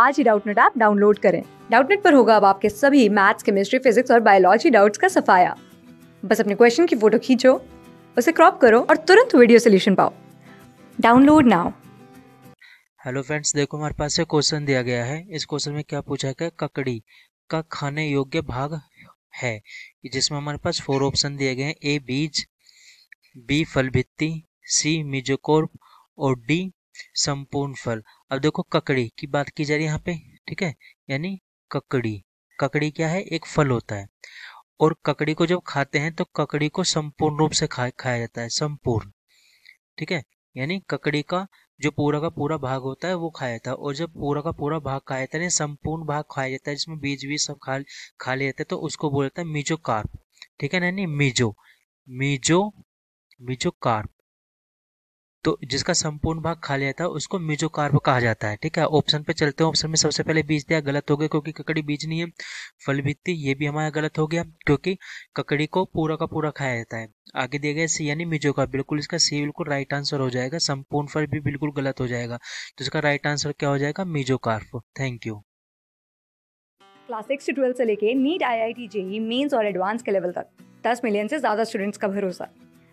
आज ही Doubtnut app download करें डाउटनेट पर होगा अब आपके सभी मैथ्स केमिस्ट्री फिजिक्स और बायोलॉजी डाउट्स का सफाया बस अपने क्वेश्चन की फोटो खींचो उसे क्रॉप करो और तुरंत वीडियो सोल्यूशन पाओ डाउनलोड नाउ हेलो फ्रेंड्स देखो हमारे पास ये क्वेश्चन दिया गया है इस क्वेश्चन में क्या पूछा गया ककड़ी का खाने योग्य भाग है जिसमें हमारे पास फोर ऑप्शन दिए गए हैं ए बीज बी फल भित्ती सी मिजोकोर्प और डी संपूर्ण फल अब देखो ककड़ी की बात की जा रही है यहाँ पे ठीक है यानी ककड़ी ककड़ी क्या है एक फल होता है और ककड़ी को जब खाते हैं तो ककड़ी को संपूर्ण रूप से खा खाया जाता है संपूर्ण ठीक है यानी ककड़ी का जो पूरा का पूरा भाग होता है वो खाया जाता है और जब पूरा का पूरा भाग खाया जाता है संपूर्ण भाग खाया जाता है जिसमें बीज बीज सब खा खा लिया जाता है तो उसको बोला जाता है मीजो कार्प ठीक है ना नहीं मीजो मीजो मीजो कार्प तो जिसका संपूर्ण भाग खाली रहता है उसको मिजोकार्प कहा जाता है ठीक है ऑप्शन पे चलते हैं ऑप्शन में सबसे पहले बीज दिया गलत हो गया क्योंकि ककड़ी बीज नहीं है भित्ती ये भी हमारा गलत हो गया क्योंकि ककड़ी को पूरा का पूरा खाया जाता है आगे दिया गया सी यानी मिजो का बिल्कुल इसका सी बिल्कुल राइट आंसर हो जाएगा संपूर्ण फल भी बिल्कुल गलत हो जाएगा तो इसका राइट आंसर क्या हो जाएगा मिजोकार्प थैंक यू क्लास सिक्स से ट्वेल्थ से लेके NEET I I T JEE mains और एडवांस के लेवल तक दस मिलियन से ज़्यादा स्टूडेंट्स का भरोसा